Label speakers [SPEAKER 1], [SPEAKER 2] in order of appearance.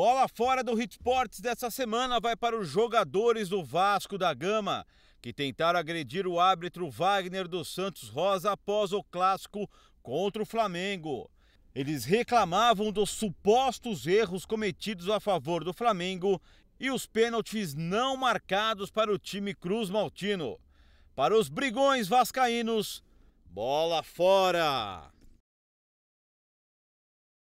[SPEAKER 1] Bola fora do Hit Sports dessa semana vai para os jogadores do Vasco da Gama, que tentaram agredir o árbitro Wagner dos Santos Rosa após o clássico contra o Flamengo. Eles reclamavam dos supostos erros cometidos a favor do Flamengo e os pênaltis não marcados para o time Cruz Maltino. Para os brigões vascaínos, bola fora!